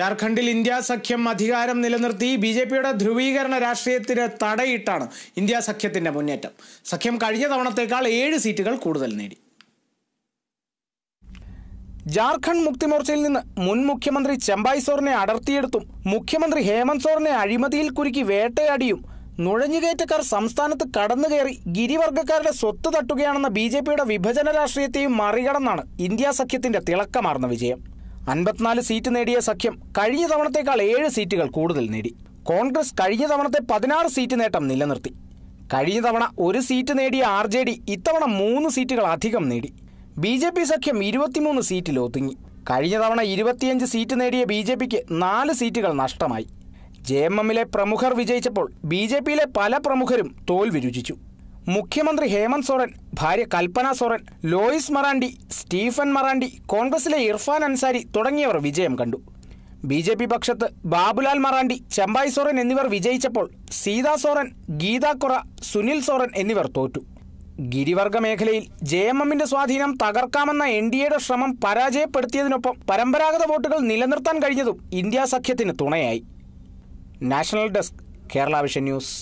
ജാർഖണ്ഡിൽ ഇന്ത്യ സഖ്യം അധികാരം നിലനിർത്തി ബി ജെ പിയുടെ ധ്രുവീകരണ രാഷ്ട്രീയത്തിന് തടയിട്ടാണ് ഇന്ത്യ സഖ്യത്തിന്റെ മുന്നേറ്റം സഖ്യം കഴിഞ്ഞ തവണത്തേക്കാൾ ഏഴ് സീറ്റുകൾ കൂടുതൽ നേടി ജാർഖണ്ഡ് മുക്തി മോർച്ചയിൽ നിന്ന് മുൻ മുഖ്യമന്ത്രി ചെമ്പായ് സോറിനെ അടർത്തിയെടുത്തും മുഖ്യമന്ത്രി ഹേമന്ത് സോറിനെ അഴിമതിയിൽ കുരുക്കി വേട്ടയാടിയും നുഴഞ്ഞുകയറ്റക്കാർ സംസ്ഥാനത്ത് കടന്നുകയറി ഗിരിവർഗക്കാരുടെ സ്വത്ത് തട്ടുകയാണെന്ന ബി വിഭജന രാഷ്ട്രീയത്തെയും മറികടന്നാണ് ഇന്ത്യ സഖ്യത്തിന്റെ തിളക്കമാർന്ന വിജയം അൻപത്തിനാല് സീറ്റ് നേടിയ സഖ്യം കഴിഞ്ഞ തവണത്തേക്കാൾ ഏഴ് സീറ്റുകൾ കൂടുതൽ നേടി കോൺഗ്രസ് കഴിഞ്ഞ തവണത്തെ പതിനാറ് സീറ്റ് നേട്ടം നിലനിർത്തി കഴിഞ്ഞ തവണ ഒരു സീറ്റ് നേടിയ ആർ ജെ ഡി ഇത്തവണ മൂന്ന് സീറ്റുകൾ അധികം നേടി ബി ജെ പി സഖ്യം ഇരുപത്തിമൂന്ന് സീറ്റിൽ ഒതുങ്ങി കഴിഞ്ഞ തവണ ഇരുപത്തിയഞ്ച് സീറ്റ് നേടിയ ബി ജെ പിക്ക് നാല് സീറ്റുകൾ നഷ്ടമായി ജെ എം എമ്മിലെ പ്രമുഖർ വിജയിച്ചപ്പോൾ ബി ജെ പിയിലെ പല പ്രമുഖരും തോൽവി രുചിച്ചു മുഖ്യമന്ത്രി ഹേമന്ത് സോറൻ ഭാര്യ കൽപ്പന സോറൻ ലോയിസ് മറാണ്ടി സ്റ്റീഫൻ മറാണ്ടി കോൺഗ്രസിലെ ഇർഫാൻ അൻസാരി തുടങ്ങിയവർ വിജയം കണ്ടു ബി ജെ പി പക്ഷത്ത് ബാബുലാൽ മറാണ്ടി ചെമ്പായ് സോറൻ എന്നിവർ വിജയിച്ചപ്പോൾ സീതാ സോറൻ ഗീത കൊറ സുനിൽ സോറൻ എന്നിവർ തോറ്റു ഗിരിവർഗ മേഖലയിൽ ജെ എം എമ്മിന്റെ സ്വാധീനം തകർക്കാമെന്ന എൻ ഡി എയുടെ ശ്രമം പരാജയപ്പെടുത്തിയതിനൊപ്പം പരമ്പരാഗത വോട്ടുകൾ നിലനിർത്താൻ കഴിഞ്ഞതും ഇന്ത്യാ സഖ്യത്തിന് തുണയായി national desk Kerala Vision news